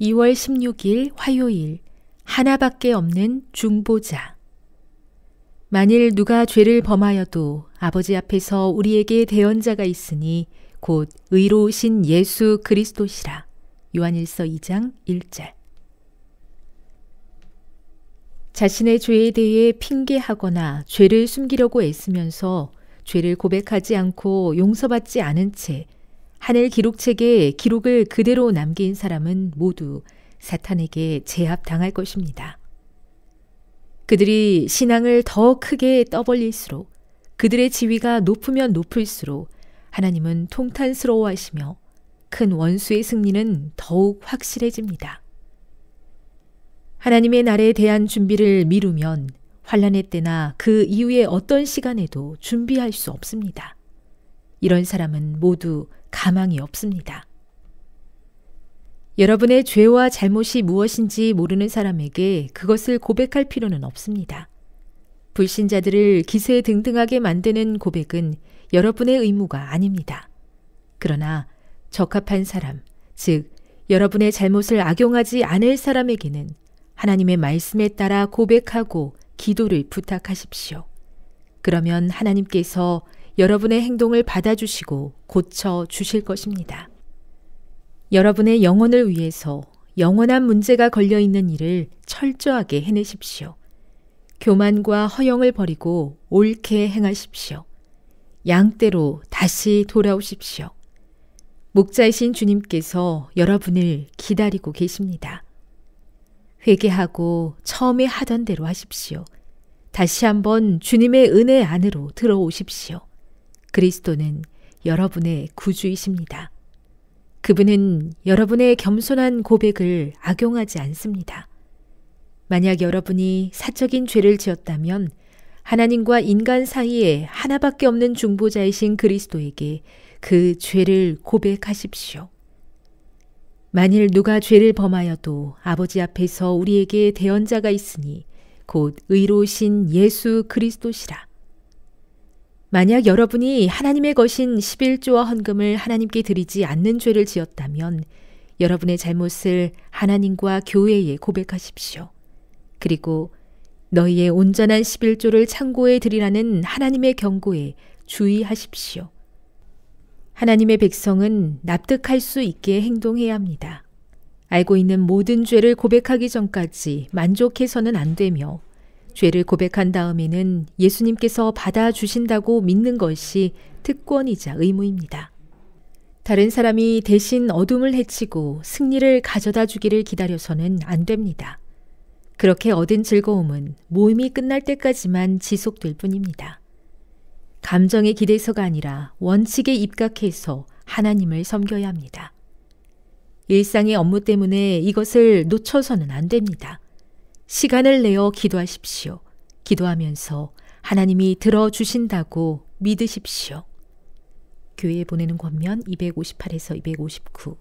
2월 16일 화요일 하나밖에 없는 중보자 만일 누가 죄를 범하여도 아버지 앞에서 우리에게 대언자가 있으니 곧 의로우신 예수 그리스도시라. 요한일서 2장 1절 자신의 죄에 대해 핑계하거나 죄를 숨기려고 애쓰면서 죄를 고백하지 않고 용서받지 않은 채 하늘 기록책에 기록을 그대로 남긴 사람은 모두 사탄에게 제압당할 것입니다. 그들이 신앙을 더 크게 떠벌릴수록 그들의 지위가 높으면 높을수록 하나님은 통탄스러워하시며 큰 원수의 승리는 더욱 확실해집니다. 하나님의 날에 대한 준비를 미루면 환란의 때나 그 이후의 어떤 시간에도 준비할 수 없습니다. 이런 사람은 모두 가망이 없습니다. 여러분의 죄와 잘못이 무엇인지 모르는 사람에게 그것을 고백할 필요는 없습니다. 불신자들을 기세 등등하게 만드는 고백은 여러분의 의무가 아닙니다. 그러나 적합한 사람, 즉, 여러분의 잘못을 악용하지 않을 사람에게는 하나님의 말씀에 따라 고백하고 기도를 부탁하십시오. 그러면 하나님께서 여러분의 행동을 받아주시고 고쳐 주실 것입니다. 여러분의 영혼을 위해서 영원한 문제가 걸려 있는 일을 철저하게 해내십시오. 교만과 허영을 버리고 옳게 행하십시오. 양대로 다시 돌아오십시오. 목자이신 주님께서 여러분을 기다리고 계십니다. 회개하고 처음에 하던 대로 하십시오. 다시 한번 주님의 은혜 안으로 들어오십시오. 그리스도는 여러분의 구주이십니다. 그분은 여러분의 겸손한 고백을 악용하지 않습니다. 만약 여러분이 사적인 죄를 지었다면 하나님과 인간 사이에 하나밖에 없는 중보자이신 그리스도에게 그 죄를 고백하십시오. 만일 누가 죄를 범하여도 아버지 앞에서 우리에게 대언자가 있으니 곧 의로우신 예수 그리스도시라. 만약 여러분이 하나님의 것인 11조와 헌금을 하나님께 드리지 않는 죄를 지었다면 여러분의 잘못을 하나님과 교회에 고백하십시오. 그리고 너희의 온전한 11조를 창고에 드리라는 하나님의 경고에 주의하십시오. 하나님의 백성은 납득할 수 있게 행동해야 합니다. 알고 있는 모든 죄를 고백하기 전까지 만족해서는 안 되며 죄를 고백한 다음에는 예수님께서 받아주신다고 믿는 것이 특권이자 의무입니다. 다른 사람이 대신 어둠을 해치고 승리를 가져다 주기를 기다려서는 안 됩니다. 그렇게 얻은 즐거움은 모임이 끝날 때까지만 지속될 뿐입니다. 감정에 기대서가 아니라 원칙에 입각해서 하나님을 섬겨야 합니다. 일상의 업무 때문에 이것을 놓쳐서는 안 됩니다. 시간을 내어 기도하십시오. 기도하면서 하나님이 들어주신다고 믿으십시오. 교회에 보내는 권면 258에서 259